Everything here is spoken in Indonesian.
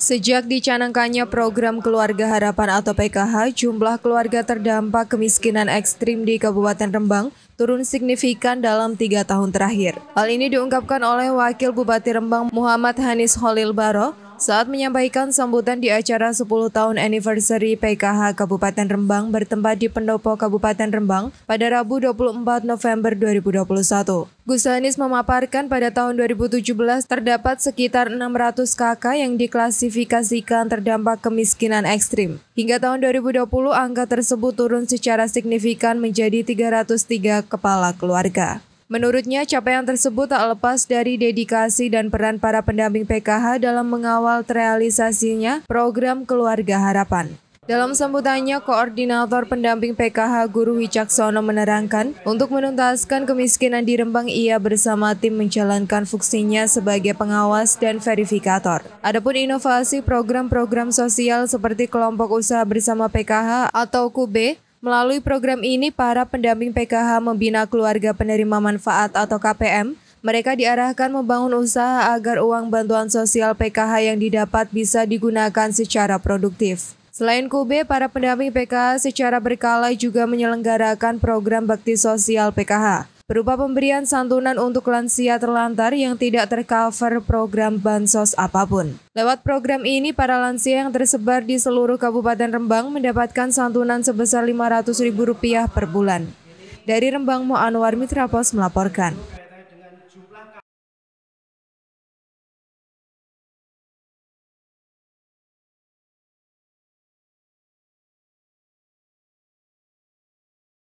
Sejak dicanangkannya program Keluarga Harapan atau PKH, jumlah keluarga terdampak kemiskinan ekstrim di Kabupaten Rembang turun signifikan dalam tiga tahun terakhir. Hal ini diungkapkan oleh Wakil Bupati Rembang Muhammad Hanis Holil Baro saat menyampaikan sambutan di acara 10 tahun anniversary PKH Kabupaten Rembang bertempat di Pendopo Kabupaten Rembang pada Rabu 24 November 2021. Gus Hanis memaparkan pada tahun 2017 terdapat sekitar 600 KK yang diklasifikasikan terdampak kemiskinan ekstrim. Hingga tahun 2020, angka tersebut turun secara signifikan menjadi 303 kepala keluarga. Menurutnya, capaian tersebut tak lepas dari dedikasi dan peran para pendamping PKH dalam mengawal terrealisasinya program Keluarga Harapan. Dalam sambutannya, Koordinator Pendamping PKH Guru Wicaksono menerangkan, untuk menuntaskan kemiskinan di Rembang, ia bersama tim menjalankan fungsinya sebagai pengawas dan verifikator. Adapun inovasi program-program sosial seperti kelompok usaha bersama PKH atau KUBE, Melalui program ini, para pendamping PKH membina keluarga penerima manfaat atau KPM. Mereka diarahkan membangun usaha agar uang bantuan sosial PKH yang didapat bisa digunakan secara produktif. Selain Kube, para pendamping PKH secara berkala juga menyelenggarakan program bakti sosial PKH berupa pemberian santunan untuk lansia terlantar yang tidak tercover program bansos apapun. Lewat program ini, para lansia yang tersebar di seluruh Kabupaten Rembang mendapatkan santunan sebesar Rp500.000 per bulan. Dari Rembang, Mo Anwar Mitra Pos melaporkan.